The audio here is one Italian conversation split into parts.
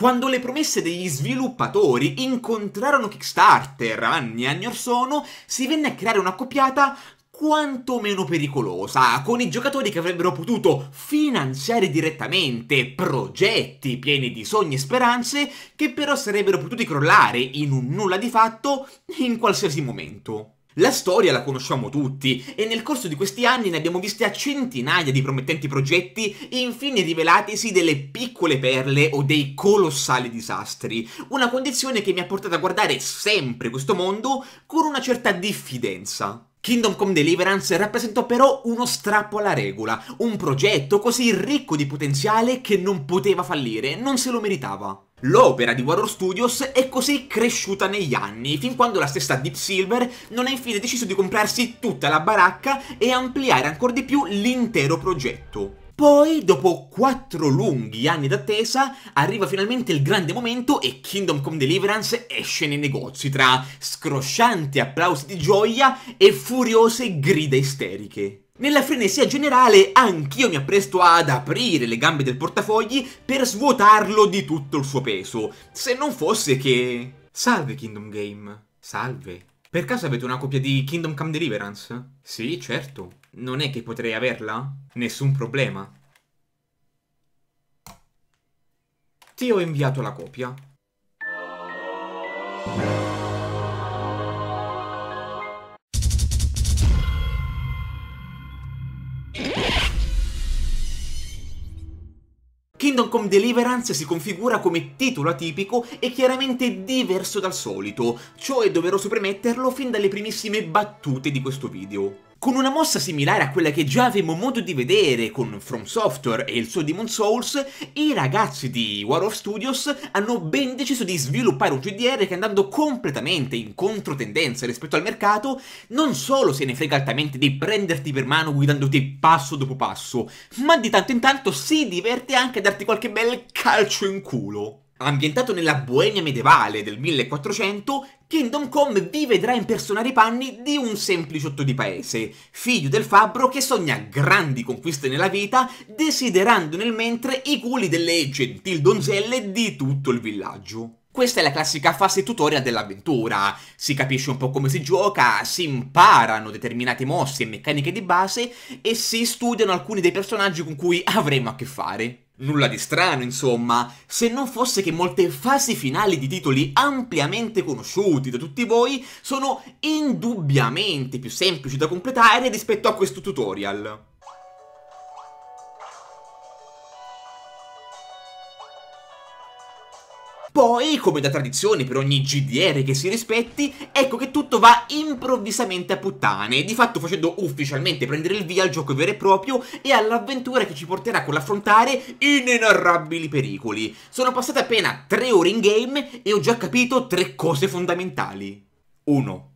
quando le promesse degli sviluppatori incontrarono Kickstarter anni e anni or sono, si venne a creare una copiata quanto meno pericolosa, con i giocatori che avrebbero potuto finanziare direttamente progetti pieni di sogni e speranze che però sarebbero potuti crollare in un nulla di fatto in qualsiasi momento. La storia la conosciamo tutti e nel corso di questi anni ne abbiamo viste a centinaia di promettenti progetti infine rivelatisi delle piccole perle o dei colossali disastri, una condizione che mi ha portato a guardare sempre questo mondo con una certa diffidenza. Kingdom Come Deliverance rappresentò però uno strappo alla regola, un progetto così ricco di potenziale che non poteva fallire, non se lo meritava. L'opera di Warner Studios è così cresciuta negli anni, fin quando la stessa Deep Silver non ha infine deciso di comprarsi tutta la baracca e ampliare ancora di più l'intero progetto. Poi, dopo quattro lunghi anni d'attesa, arriva finalmente il grande momento e Kingdom Come Deliverance esce nei negozi tra scroscianti applausi di gioia e furiose grida isteriche. Nella frenesia generale anch'io mi appresto ad aprire le gambe del portafogli per svuotarlo di tutto il suo peso, se non fosse che... Salve Kingdom Game, salve. Per caso avete una copia di Kingdom Come Deliverance? Sì, certo. Non è che potrei averla? Nessun problema. Ti ho inviato la copia. Deliverance si configura come titolo atipico e chiaramente diverso dal solito, ciò è doveroso premetterlo fin dalle primissime battute di questo video con una mossa similare a quella che già avevamo modo di vedere con From Software e il suo Demon Souls, i ragazzi di War of Studios hanno ben deciso di sviluppare un GDR che andando completamente in controtendenza rispetto al mercato, non solo se ne frega altamente di prenderti per mano guidandoti passo dopo passo, ma di tanto in tanto si diverte anche a darti qualche bel calcio in culo ambientato nella Boemia medievale del 1400, Kingdom Come vi vedrà impersonare i panni di un sempliciotto di paese, figlio del fabbro che sogna grandi conquiste nella vita, desiderando nel mentre i culi delle gentil donzelle di tutto il villaggio. Questa è la classica fase tutorial dell'avventura, si capisce un po' come si gioca, si imparano determinate mosse e meccaniche di base e si studiano alcuni dei personaggi con cui avremo a che fare. Nulla di strano, insomma, se non fosse che molte fasi finali di titoli ampiamente conosciuti da tutti voi sono indubbiamente più semplici da completare rispetto a questo tutorial. Poi, come da tradizione per ogni GDR che si rispetti, ecco che tutto va improvvisamente a puttane, di fatto facendo ufficialmente prendere il via al gioco vero e proprio e all'avventura che ci porterà con l'affrontare inenarrabili pericoli. Sono passate appena 3 ore in game e ho già capito tre cose fondamentali. 1.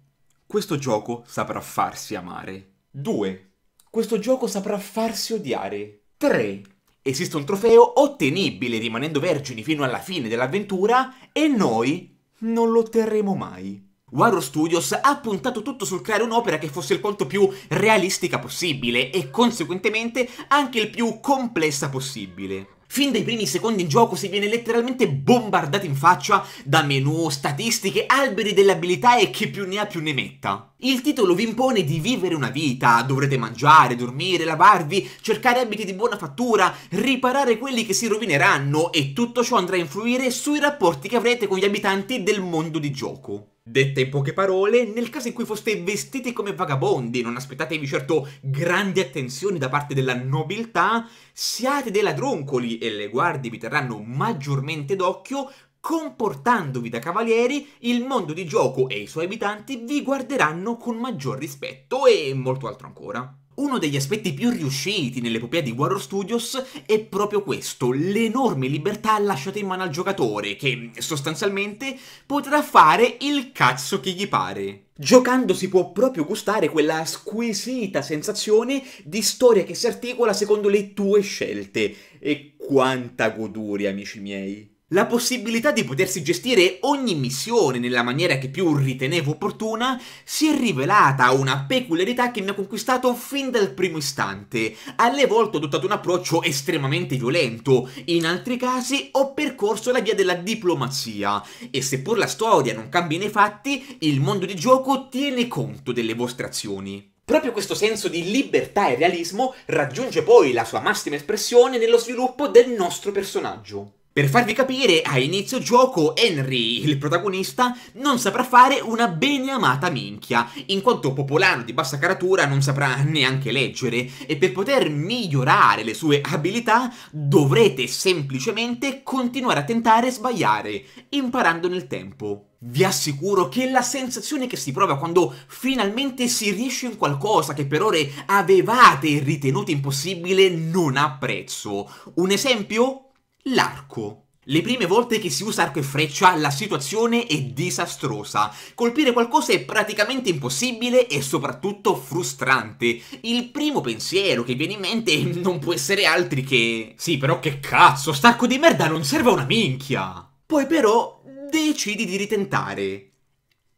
Questo gioco saprà farsi amare. 2. Questo gioco saprà farsi odiare. 3. Esiste un trofeo ottenibile rimanendo vergini fino alla fine dell'avventura e noi non lo otterremo mai. Waro Studios ha puntato tutto sul creare un'opera che fosse il quanto più realistica possibile e conseguentemente anche il più complessa possibile. Fin dai primi secondi in gioco si viene letteralmente bombardati in faccia da menu, statistiche, alberi delle abilità e chi più ne ha più ne metta. Il titolo vi impone di vivere una vita, dovrete mangiare, dormire, lavarvi, cercare abiti di buona fattura, riparare quelli che si rovineranno e tutto ciò andrà a influire sui rapporti che avrete con gli abitanti del mondo di gioco. Detta in poche parole, nel caso in cui foste vestiti come vagabondi, non aspettatevi certo grandi attenzioni da parte della nobiltà, siate dei ladroncoli e le guardie vi terranno maggiormente d'occhio Comportandovi da cavalieri, il mondo di gioco e i suoi abitanti vi guarderanno con maggior rispetto e molto altro ancora. Uno degli aspetti più riusciti nell'epopea di Warrior Studios è proprio questo, l'enorme libertà lasciata in mano al giocatore, che sostanzialmente potrà fare il cazzo che gli pare. Giocando si può proprio gustare quella squisita sensazione di storia che si articola secondo le tue scelte. E quanta goduria, amici miei! La possibilità di potersi gestire ogni missione nella maniera che più ritenevo opportuna si è rivelata una peculiarità che mi ha conquistato fin dal primo istante. Alle volte ho adottato un approccio estremamente violento, in altri casi ho percorso la via della diplomazia. E seppur la storia non cambia nei fatti, il mondo di gioco tiene conto delle vostre azioni. Proprio questo senso di libertà e realismo raggiunge poi la sua massima espressione nello sviluppo del nostro personaggio. Per farvi capire, a inizio gioco Henry, il protagonista, non saprà fare una beneamata minchia, in quanto popolano di bassa caratura non saprà neanche leggere, e per poter migliorare le sue abilità dovrete semplicemente continuare a tentare e sbagliare, imparando nel tempo. Vi assicuro che la sensazione che si prova quando finalmente si riesce in qualcosa che per ore avevate ritenuto impossibile non ha prezzo. Un esempio? l'arco. Le prime volte che si usa arco e freccia la situazione è disastrosa, colpire qualcosa è praticamente impossibile e soprattutto frustrante. Il primo pensiero che viene in mente non può essere altri che... Sì però che cazzo, stacco di merda non serve a una minchia! Poi però decidi di ritentare.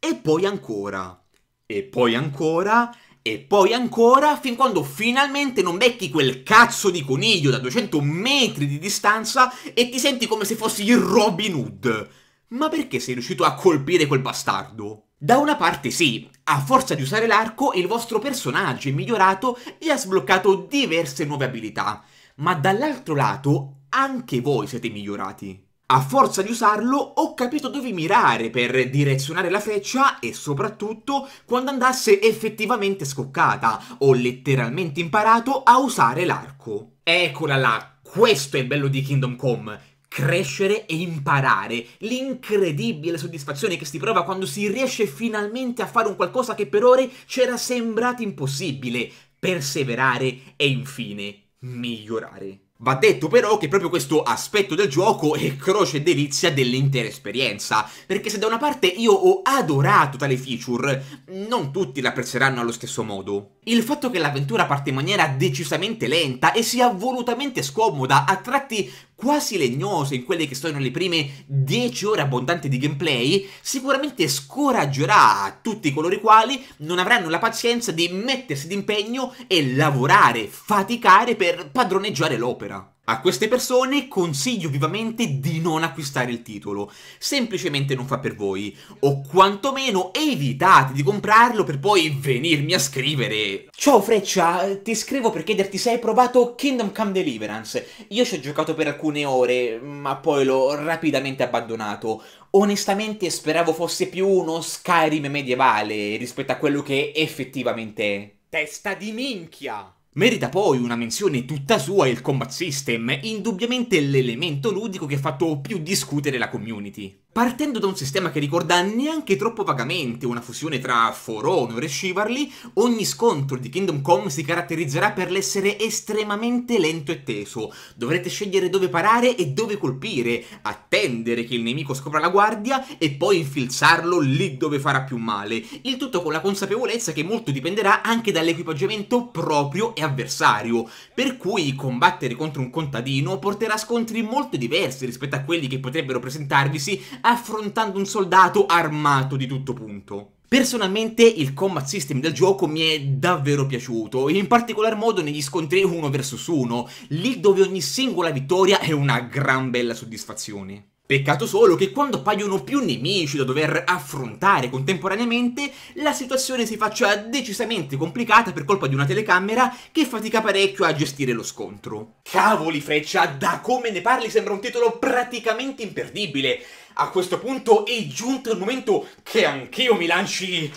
E poi ancora. E poi ancora. E poi ancora fin quando finalmente non becchi quel cazzo di coniglio da 200 metri di distanza e ti senti come se fossi il Robin Hood. Ma perché sei riuscito a colpire quel bastardo? Da una parte sì, a forza di usare l'arco il vostro personaggio è migliorato e ha sbloccato diverse nuove abilità, ma dall'altro lato anche voi siete migliorati. A forza di usarlo ho capito dove mirare per direzionare la freccia e soprattutto quando andasse effettivamente scoccata. Ho letteralmente imparato a usare l'arco. Eccola là, questo è il bello di Kingdom Come crescere e imparare, l'incredibile soddisfazione che si prova quando si riesce finalmente a fare un qualcosa che per ore c'era sembrato impossibile, perseverare e infine migliorare. Va detto però che proprio questo aspetto del gioco è croce e delizia dell'intera esperienza, perché se da una parte io ho adorato tale feature, non tutti l'apprezzeranno allo stesso modo. Il fatto che l'avventura parte in maniera decisamente lenta e sia volutamente scomoda, a tratti quasi legnose in quelle che sono le prime 10 ore abbondanti di gameplay, sicuramente scoraggerà tutti coloro i quali non avranno la pazienza di mettersi d'impegno e lavorare, faticare per padroneggiare l'opera. A queste persone consiglio vivamente di non acquistare il titolo, semplicemente non fa per voi, o quantomeno evitate di comprarlo per poi venirmi a scrivere. Ciao Freccia, ti scrivo per chiederti se hai provato Kingdom Come Deliverance. Io ci ho giocato per alcune ore, ma poi l'ho rapidamente abbandonato. Onestamente speravo fosse più uno Skyrim medievale rispetto a quello che effettivamente è. Testa di minchia! Merita poi una menzione tutta sua il combat system, indubbiamente l'elemento ludico che ha fatto più discutere la community partendo da un sistema che ricorda neanche troppo vagamente una fusione tra For Honor e Shivarly, ogni scontro di Kingdom Come si caratterizzerà per l'essere estremamente lento e teso. Dovrete scegliere dove parare e dove colpire, attendere che il nemico scopra la guardia e poi infilzarlo lì dove farà più male. Il tutto con la consapevolezza che molto dipenderà anche dall'equipaggiamento proprio e avversario, per cui combattere contro un contadino porterà scontri molto diversi rispetto a quelli che potrebbero presentarvisi affrontando un soldato armato di tutto punto. Personalmente il combat system del gioco mi è davvero piaciuto, in particolar modo negli scontri 1 vs 1, lì dove ogni singola vittoria è una gran bella soddisfazione. Peccato solo che quando appaiono più nemici da dover affrontare contemporaneamente, la situazione si faccia decisamente complicata per colpa di una telecamera che fatica parecchio a gestire lo scontro. Cavoli freccia, da come ne parli sembra un titolo praticamente imperdibile. A questo punto è giunto il momento che anch'io mi lanci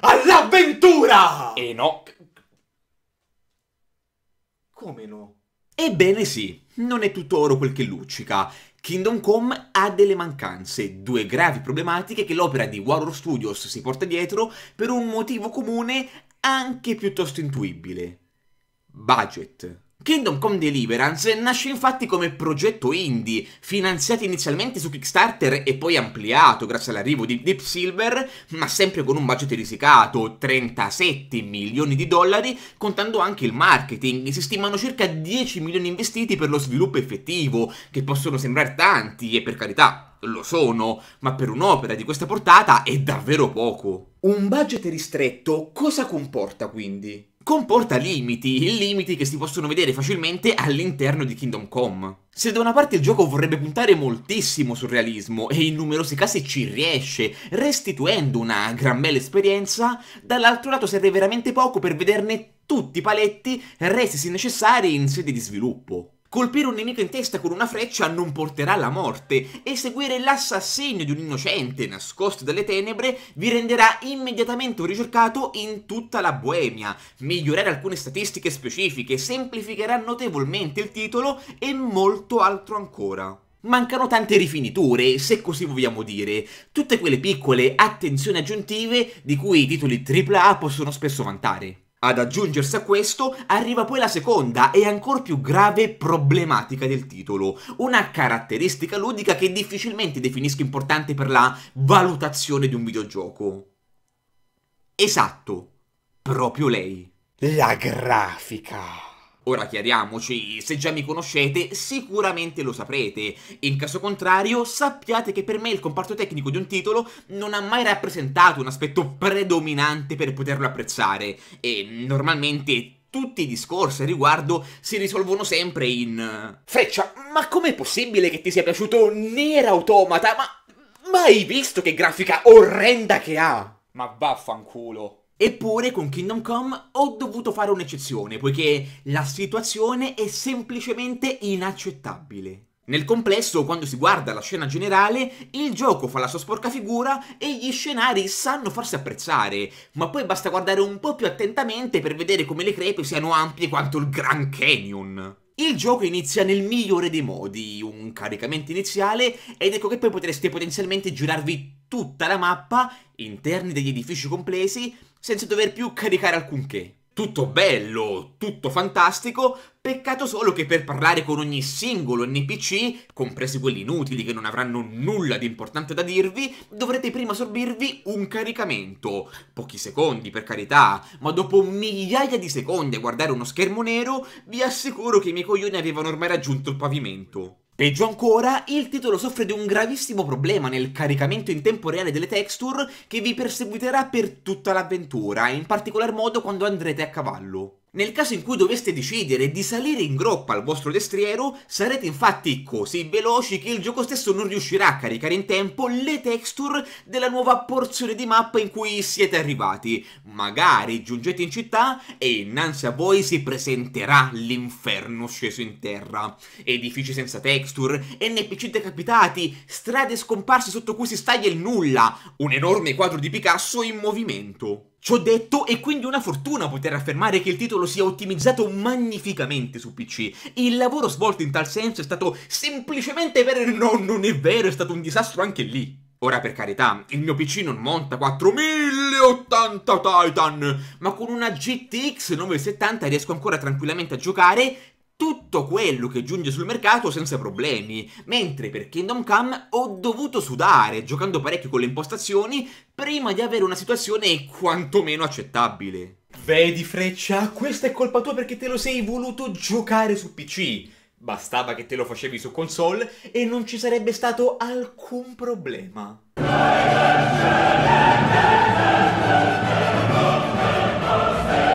all'avventura! E no... Come no? Ebbene sì, non è tutto oro quel che luccica. Kingdom Come ha delle mancanze, due gravi problematiche che l'opera di Warrior Studios si porta dietro per un motivo comune anche piuttosto intuibile. Budget. Kingdom Come Deliverance nasce infatti come progetto indie, finanziato inizialmente su Kickstarter e poi ampliato grazie all'arrivo di Deep Silver, ma sempre con un budget risicato, 37 milioni di dollari, contando anche il marketing. Si stimano circa 10 milioni investiti per lo sviluppo effettivo, che possono sembrare tanti e per carità lo sono, ma per un'opera di questa portata è davvero poco. Un budget ristretto cosa comporta quindi? comporta limiti, limiti che si possono vedere facilmente all'interno di Kingdom Come. Se da una parte il gioco vorrebbe puntare moltissimo sul realismo, e in numerosi casi ci riesce, restituendo una gran bella esperienza, dall'altro lato serve veramente poco per vederne tutti i paletti resi necessari in sede di sviluppo. Colpire un nemico in testa con una freccia non porterà alla morte e seguire l'assassinio di un innocente nascosto dalle tenebre vi renderà immediatamente un ricercato in tutta la Boemia. Migliorare alcune statistiche specifiche semplificherà notevolmente il titolo e molto altro ancora. Mancano tante rifiniture, se così vogliamo dire, tutte quelle piccole attenzioni aggiuntive di cui i titoli AAA possono spesso vantare. Ad aggiungersi a questo arriva poi la seconda e ancor più grave problematica del titolo, una caratteristica ludica che difficilmente definisco importante per la valutazione di un videogioco. Esatto, proprio lei. La grafica. Ora chiariamoci, se già mi conoscete sicuramente lo saprete, in caso contrario sappiate che per me il comparto tecnico di un titolo non ha mai rappresentato un aspetto predominante per poterlo apprezzare e normalmente tutti i discorsi al riguardo si risolvono sempre in... Freccia, ma com'è possibile che ti sia piaciuto Nera Automata? Ma... Ma hai visto che grafica orrenda che ha? Ma vaffanculo. Eppure con Kingdom Come ho dovuto fare un'eccezione, poiché la situazione è semplicemente inaccettabile. Nel complesso, quando si guarda la scena generale, il gioco fa la sua sporca figura e gli scenari sanno farsi apprezzare, ma poi basta guardare un po' più attentamente per vedere come le crepe siano ampie quanto il Grand Canyon. Il gioco inizia nel migliore dei modi, un caricamento iniziale, ed ecco che poi potreste potenzialmente girarvi tutta la mappa, interni degli edifici complessi, senza dover più caricare alcunché. Tutto bello, tutto fantastico, peccato solo che per parlare con ogni singolo NPC, compresi quelli inutili che non avranno nulla di importante da dirvi, dovrete prima sorbirvi un caricamento. Pochi secondi per carità, ma dopo migliaia di secondi a guardare uno schermo nero, vi assicuro che i miei coglioni avevano ormai raggiunto il pavimento. Peggio ancora, il titolo soffre di un gravissimo problema nel caricamento in tempo reale delle texture che vi perseguiterà per tutta l'avventura, in particolar modo quando andrete a cavallo. Nel caso in cui doveste decidere di salire in groppa al vostro destriero, sarete infatti così veloci che il gioco stesso non riuscirà a caricare in tempo le texture della nuova porzione di mappa in cui siete arrivati. Magari giungete in città e innanzi a voi si presenterà l'inferno sceso in terra. Edifici senza texture, NPC decapitati, strade scomparse sotto cui si staglia il nulla, un enorme quadro di Picasso in movimento. Ciò detto, è quindi una fortuna poter affermare che il titolo sia ottimizzato magnificamente su PC. Il lavoro svolto in tal senso è stato semplicemente vero. No, non è vero, è stato un disastro anche lì. Ora per carità, il mio PC non monta 4080 Titan, ma con una GTX 970 riesco ancora tranquillamente a giocare tutto quello che giunge sul mercato senza problemi, mentre per Kingdom Come ho dovuto sudare, giocando parecchio con le impostazioni, prima di avere una situazione quantomeno accettabile. Vedi Freccia, questa è colpa tua perché te lo sei voluto giocare su PC. Bastava che te lo facevi su console e non ci sarebbe stato alcun problema.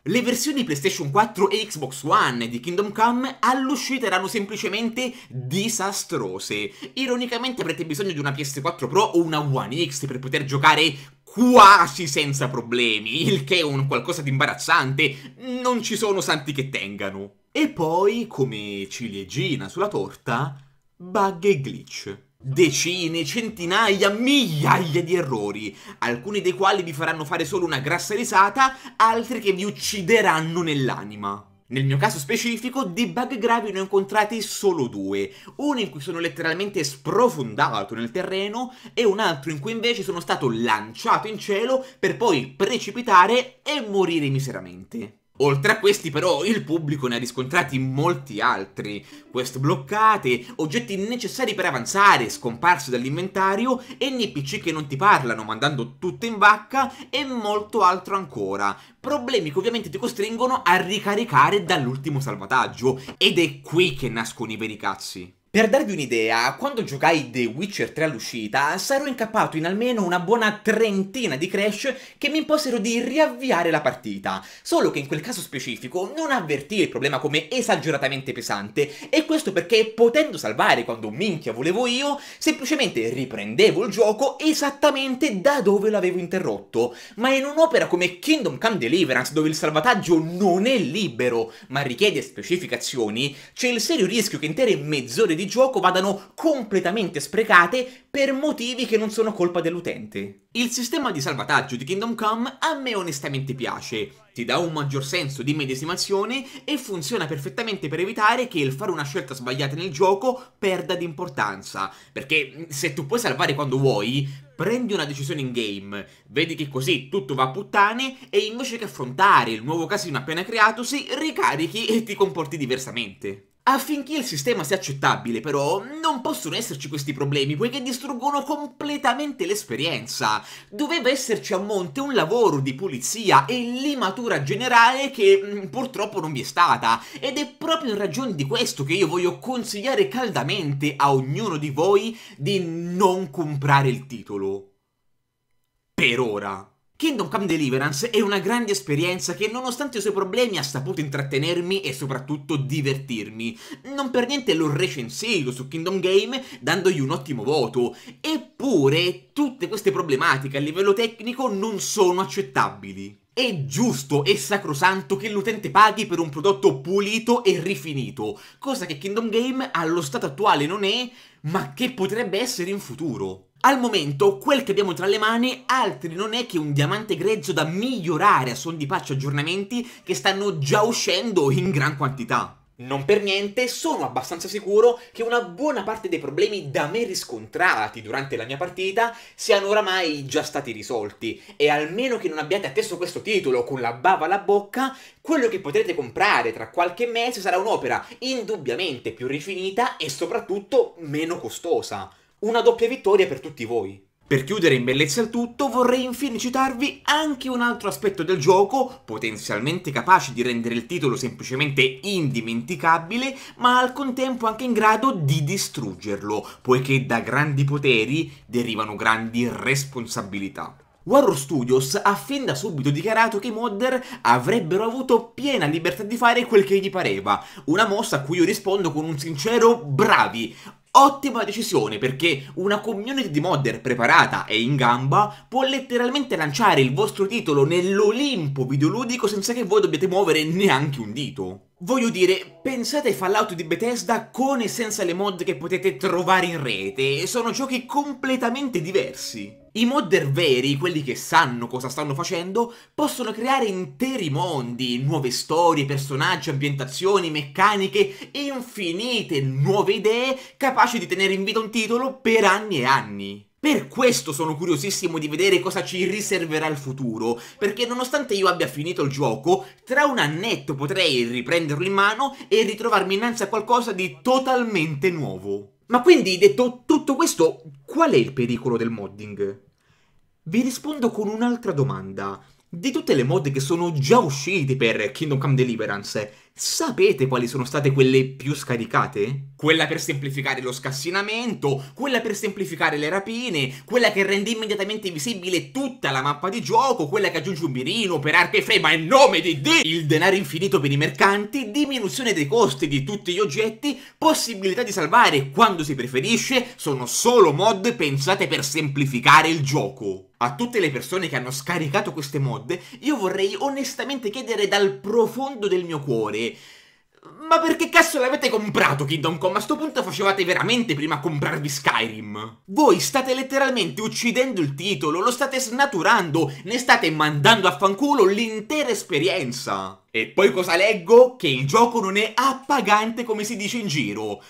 Le versioni PlayStation 4 e Xbox One di Kingdom Come all'uscita erano semplicemente disastrose. Ironicamente avrete bisogno di una PS4 Pro o una One X per poter giocare quasi senza problemi, il che è un qualcosa di imbarazzante, non ci sono santi che tengano. E poi, come ciliegina sulla torta, bug e glitch decine, centinaia, migliaia di errori, alcuni dei quali vi faranno fare solo una grassa risata, altri che vi uccideranno nell'anima. Nel mio caso specifico, di bug gravi ne ho incontrati solo due, uno in cui sono letteralmente sprofondato nel terreno e un altro in cui invece sono stato lanciato in cielo per poi precipitare e morire miseramente. Oltre a questi però il pubblico ne ha riscontrati molti altri, quest bloccate, oggetti necessari per avanzare scomparsi dall'inventario, NPC che non ti parlano mandando tutto in vacca e molto altro ancora, problemi che ovviamente ti costringono a ricaricare dall'ultimo salvataggio ed è qui che nascono i veri cazzi. Per darvi un'idea, quando giocai The Witcher 3 all'uscita, sarò incappato in almeno una buona trentina di crash che mi imposero di riavviare la partita, solo che in quel caso specifico non avvertii il problema come esageratamente pesante, e questo perché potendo salvare quando minchia volevo io, semplicemente riprendevo il gioco esattamente da dove l'avevo interrotto, ma in un'opera come Kingdom Come Deliverance dove il salvataggio non è libero, ma richiede specificazioni, c'è il serio rischio che intere mezz'ore di di gioco vadano completamente sprecate per motivi che non sono colpa dell'utente. Il sistema di salvataggio di Kingdom Come a me onestamente piace, ti dà un maggior senso di medesimazione e funziona perfettamente per evitare che il fare una scelta sbagliata nel gioco perda di importanza, perché mm, se tu puoi salvare quando vuoi, prendi una decisione in game, vedi che così tutto va a puttane e invece che affrontare il nuovo casino appena creatosi, ricarichi e ti comporti diversamente. Affinché il sistema sia accettabile, però, non possono esserci questi problemi, poiché distruggono completamente l'esperienza. Doveva esserci a monte un lavoro di pulizia e limatura generale che mm, purtroppo non vi è stata, ed è proprio in ragione di questo che io voglio consigliare caldamente a ognuno di voi di non comprare il titolo. Per ora. Kingdom Come Deliverance è una grande esperienza che nonostante i suoi problemi ha saputo intrattenermi e soprattutto divertirmi. Non per niente l'ho recensito su Kingdom Game dandogli un ottimo voto, eppure tutte queste problematiche a livello tecnico non sono accettabili. È giusto e sacrosanto che l'utente paghi per un prodotto pulito e rifinito, cosa che Kingdom Game allo stato attuale non è, ma che potrebbe essere in futuro. Al momento, quel che abbiamo tra le mani, altri non è che un diamante grezzo da migliorare a son di pace aggiornamenti che stanno già uscendo in gran quantità. Non per niente sono abbastanza sicuro che una buona parte dei problemi da me riscontrati durante la mia partita siano oramai già stati risolti e almeno che non abbiate atteso questo titolo con la bava alla bocca, quello che potrete comprare tra qualche mese sarà un'opera indubbiamente più rifinita e soprattutto meno costosa. Una doppia vittoria per tutti voi. Per chiudere in bellezza il tutto, vorrei infine citarvi anche un altro aspetto del gioco, potenzialmente capace di rendere il titolo semplicemente indimenticabile, ma al contempo anche in grado di distruggerlo, poiché da grandi poteri derivano grandi responsabilità. Warrior Studios ha fin da subito dichiarato che i modder avrebbero avuto piena libertà di fare quel che gli pareva, una mossa a cui io rispondo con un sincero bravi, Ottima decisione perché una community di modder preparata e in gamba può letteralmente lanciare il vostro titolo nell'Olimpo videoludico senza che voi dobbiate muovere neanche un dito. Voglio dire, pensate ai Fallout di Bethesda con e senza le mod che potete trovare in rete, sono giochi completamente diversi. I modder veri, quelli che sanno cosa stanno facendo, possono creare interi mondi, nuove storie, personaggi, ambientazioni, meccaniche, infinite nuove idee capaci di tenere in vita un titolo per anni e anni. Per questo sono curiosissimo di vedere cosa ci riserverà il futuro, perché nonostante io abbia finito il gioco, tra un annetto potrei riprenderlo in mano e ritrovarmi innanzi a qualcosa di totalmente nuovo. Ma quindi, detto tutto questo, qual è il pericolo del modding? Vi rispondo con un'altra domanda. Di tutte le mod che sono già uscite per Kingdom Come Deliverance, Sapete quali sono state quelle più scaricate? Quella per semplificare lo scassinamento, quella per semplificare le rapine, quella che rende immediatamente visibile tutta la mappa di gioco, quella che aggiunge un mirino per arca e frema in nome di Dio! Il denaro infinito per i mercanti, diminuzione dei costi di tutti gli oggetti, possibilità di salvare quando si preferisce, sono solo mod pensate per semplificare il gioco. A tutte le persone che hanno scaricato queste mod, io vorrei onestamente chiedere dal profondo del mio cuore ma perché cazzo l'avete comprato Kingdom Come? A sto punto facevate veramente prima a comprarvi Skyrim. Voi state letteralmente uccidendo il titolo, lo state snaturando, ne state mandando a fanculo l'intera esperienza. E poi cosa leggo? Che il gioco non è appagante come si dice in giro.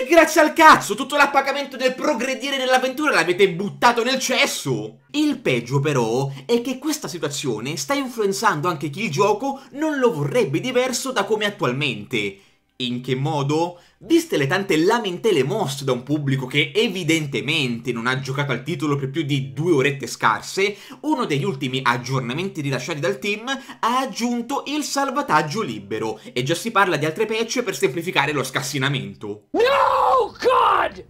E grazie al cazzo, tutto l'appagamento del progredire nell'avventura l'avete buttato nel cesso! Il peggio però è che questa situazione sta influenzando anche chi il gioco non lo vorrebbe diverso da come attualmente. E in che modo? Viste le tante lamentele mosse da un pubblico che evidentemente non ha giocato al titolo per più di due orette scarse, uno degli ultimi aggiornamenti rilasciati dal team ha aggiunto il salvataggio libero, e già si parla di altre patch per semplificare lo scassinamento. No, God!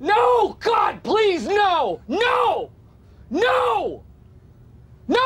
No, God, please, no! No! No! No!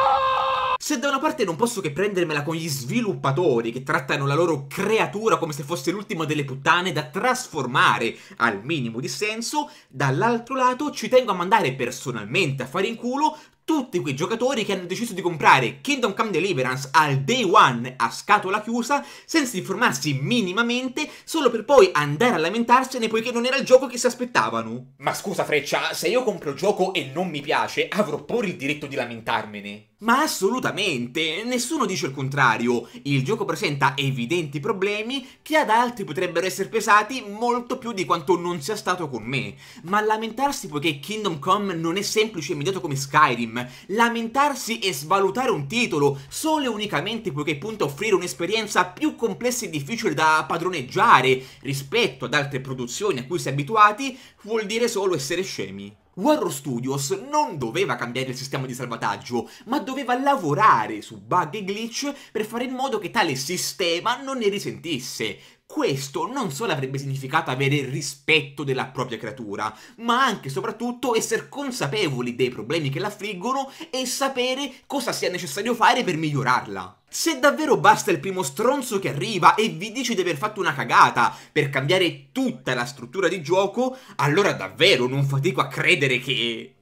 Se da una parte non posso che prendermela con gli sviluppatori che trattano la loro creatura come se fosse l'ultima delle puttane da trasformare al minimo di senso, dall'altro lato ci tengo a mandare personalmente a fare in culo tutti quei giocatori che hanno deciso di comprare Kingdom Come Deliverance al day one a scatola chiusa senza informarsi minimamente solo per poi andare a lamentarsene poiché non era il gioco che si aspettavano. Ma scusa Freccia, se io compro il gioco e non mi piace avrò pure il diritto di lamentarmene. Ma assolutamente, nessuno dice il contrario, il gioco presenta evidenti problemi che ad altri potrebbero essere pesati molto più di quanto non sia stato con me, ma lamentarsi poiché Kingdom Come non è semplice e immediato come Skyrim, lamentarsi e svalutare un titolo solo e unicamente poiché punta a offrire un'esperienza più complessa e difficile da padroneggiare rispetto ad altre produzioni a cui si è abituati, vuol dire solo essere scemi. Warrior Studios non doveva cambiare il sistema di salvataggio, ma doveva lavorare su bug e glitch per fare in modo che tale sistema non ne risentisse questo non solo avrebbe significato avere rispetto della propria creatura, ma anche e soprattutto essere consapevoli dei problemi che l'affliggono e sapere cosa sia necessario fare per migliorarla. Se davvero basta il primo stronzo che arriva e vi dice di aver fatto una cagata per cambiare tutta la struttura di gioco, allora davvero non fatico a credere che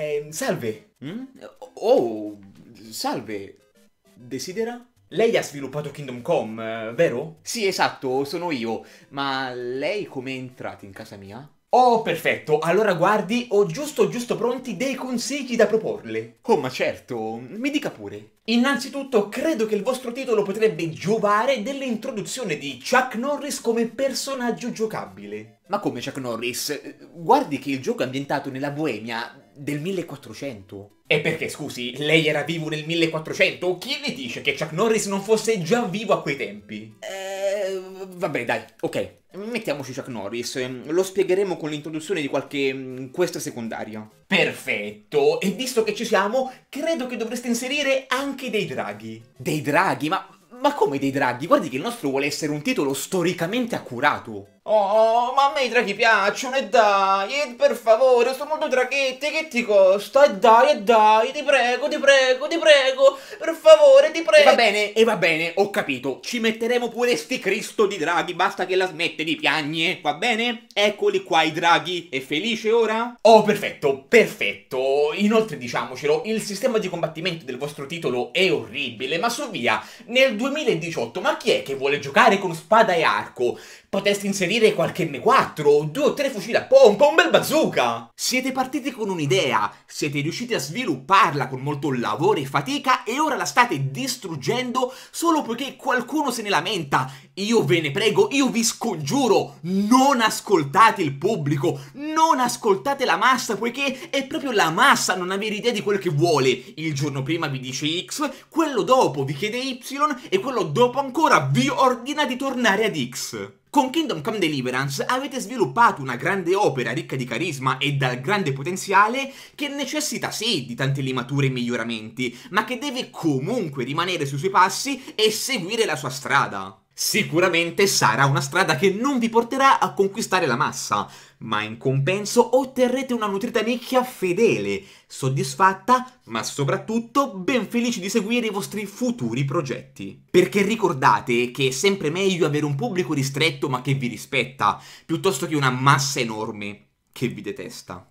Eh, salve. Mm? Oh, salve. Desidera? Lei ha sviluppato Kingdom Come, eh, vero? Sì, esatto, sono io. Ma lei come è entrata in casa mia? Oh, perfetto. Allora guardi, ho giusto giusto pronti dei consigli da proporle. Oh, ma certo, mi dica pure. Innanzitutto, credo che il vostro titolo potrebbe giovare dell'introduzione di Chuck Norris come personaggio giocabile. Ma come Chuck Norris? Guardi che il gioco è ambientato nella Boemia del 1400. E perché, scusi, lei era vivo nel 1400? Chi le dice che Chuck Norris non fosse già vivo a quei tempi? Eh, vabbè, dai, ok. Mettiamoci Chuck Norris, ehm, lo spiegheremo con l'introduzione di qualche mm, questa secondaria. Perfetto, e visto che ci siamo, credo che dovreste inserire anche dei draghi. Dei draghi? Ma, ma come dei draghi? Guardi che il nostro vuole essere un titolo storicamente accurato. Oh, oh, ma a me i draghi piacciono, e dai, e per favore, sono molto draghetti, che ti costa? E dai, e dai, ti prego, ti prego, ti prego, per favore, ti prego. E va bene, e va bene, ho capito, ci metteremo pure sti Cristo di draghi, basta che la smette di piagne, va bene? Eccoli qua i draghi, è felice ora? Oh, perfetto, perfetto, inoltre diciamocelo, il sistema di combattimento del vostro titolo è orribile, ma su via, nel 2018, ma chi è che vuole giocare con spada e arco? potresti inserire qualche M4, due o tre fucili a pompa, un bel bazooka! Siete partiti con un'idea, siete riusciti a svilupparla con molto lavoro e fatica e ora la state distruggendo solo perché qualcuno se ne lamenta. Io ve ne prego, io vi scongiuro, non ascoltate il pubblico, non ascoltate la massa poiché è proprio la massa a non avere idea di quel che vuole. Il giorno prima vi dice X, quello dopo vi chiede Y e quello dopo ancora vi ordina di tornare ad X. Con Kingdom Come Deliverance avete sviluppato una grande opera ricca di carisma e dal grande potenziale che necessita sì di tante limature e miglioramenti, ma che deve comunque rimanere sui suoi passi e seguire la sua strada. Sicuramente sarà una strada che non vi porterà a conquistare la massa, ma in compenso otterrete una nutrita nicchia fedele, soddisfatta, ma soprattutto ben felice di seguire i vostri futuri progetti. Perché ricordate che è sempre meglio avere un pubblico ristretto ma che vi rispetta, piuttosto che una massa enorme che vi detesta.